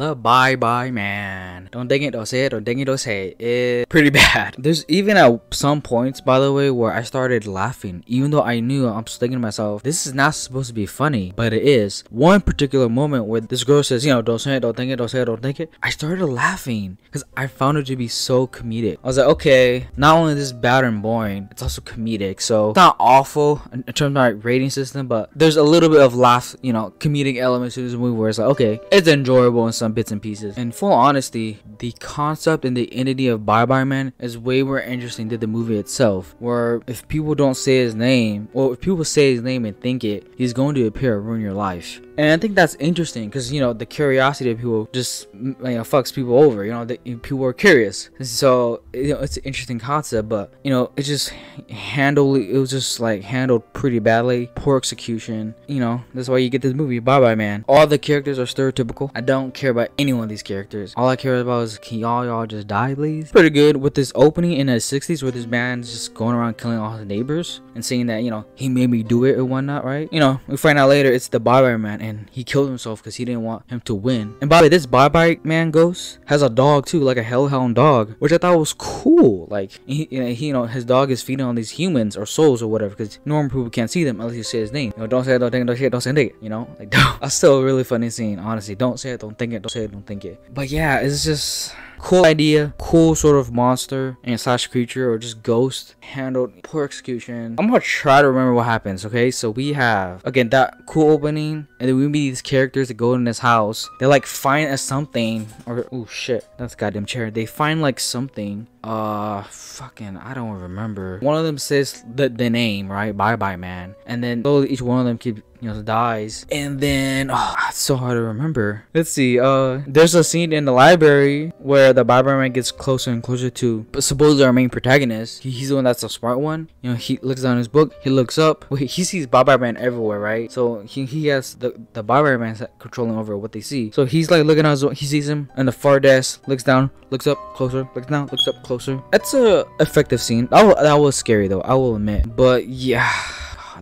The Bye Bye Man. Don't think it, it. don't think it, dose it. pretty bad. There's even at some points, by the way, where I started laughing, even though I knew I'm thinking to myself, this is not supposed to be funny, but it is. One particular moment where this girl says, you know, don't say it, don't think it, don't say it, don't think it. I started laughing because I found it to be so comedic. I was like, okay, not only this bad and boring, it's also comedic. So it's not awful in terms of my rating system, but there's a little bit of laugh, you know, comedic elements to this movie where it's like, okay, it's enjoyable in some bits and pieces. In full honesty, the concept and the entity of Bye Bye Man is way more interesting than the movie itself, where if people don't say his name, or if people say his name and think it, he's going to appear and ruin your life. And I think that's interesting because, you know, the curiosity of people just, you know, fucks people over. You know, people are curious. So, you know, it's an interesting concept, but, you know, it just handled, it was just like handled pretty badly. Poor execution. You know, that's why you get this movie, Bye Bye Man. All the characters are stereotypical. I don't care care about any one of these characters. All I care about is can y'all y'all just die please? Pretty good with this opening in the 60s where this man's just going around killing all his neighbors and saying that, you know, he made me do it or whatnot, right? You know, we find out later it's the Bye Bye Man and he killed himself because he didn't want him to win. And by the way, this Bye Bye Man ghost has a dog too, like a hellhound dog, which I thought was cool. Like, he, you know, his dog is feeding on these humans or souls or whatever because normal people can't see them unless you say his name. You know, don't say it, don't think it, don't say it, don't say it, you know? Like, that's still a really funny scene, honestly. Don't say it, don't think it, don't say I don't think it. But yeah, it's just cool idea, cool sort of monster and slash creature or just ghost handled poor execution. I'm gonna try to remember what happens, okay? So we have, again, that cool opening and then we meet these characters that go in this house. They like find a something or, oh shit, that's goddamn chair. They find like something uh fucking i don't remember one of them says the the name right bye bye man and then slowly each one of them keep you know dies and then oh it's so hard to remember let's see uh there's a scene in the library where the the Barberman gets closer and closer to supposedly our main protagonist. he's the one that's the smart one. You know, he looks down his book. He looks up. Wait, he, sees sees Barberman everywhere, right? So he, he has the the Barberman controlling over what they see. So he's like looking at his, he sees him in the far desk. Looks down, looks up closer, looks down, looks up closer. That's a effective scene. That, that was scary though. I will admit, but yeah.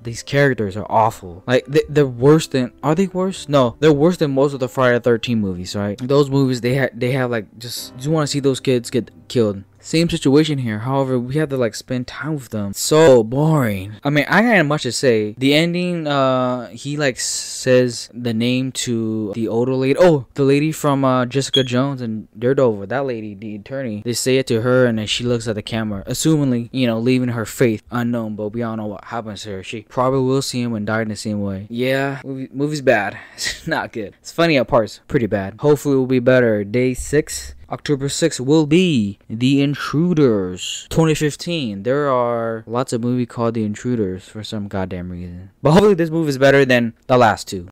These characters are awful. Like they, they're worse than are they worse? No, they're worse than most of the Friday 13 movies, right? Those movies they had they have like just you want to see those kids get killed same situation here. However, we had to like spend time with them. So boring. I mean, I got much to say. The ending, uh, he like says the name to the older lady. Oh, the lady from uh, Jessica Jones and Daredevil. That lady, the attorney. They say it to her, and then she looks at the camera, assumingly, you know, leaving her faith unknown. But we all know what happens to her. She probably will see him and die in the same way. Yeah, movie, movie's bad. it's not good. It's funny at parts, pretty bad. Hopefully, it will be better. Day six October 6th will be The Intruders. 2015. There are lots of movies called The Intruders for some goddamn reason. But hopefully this movie is better than the last two.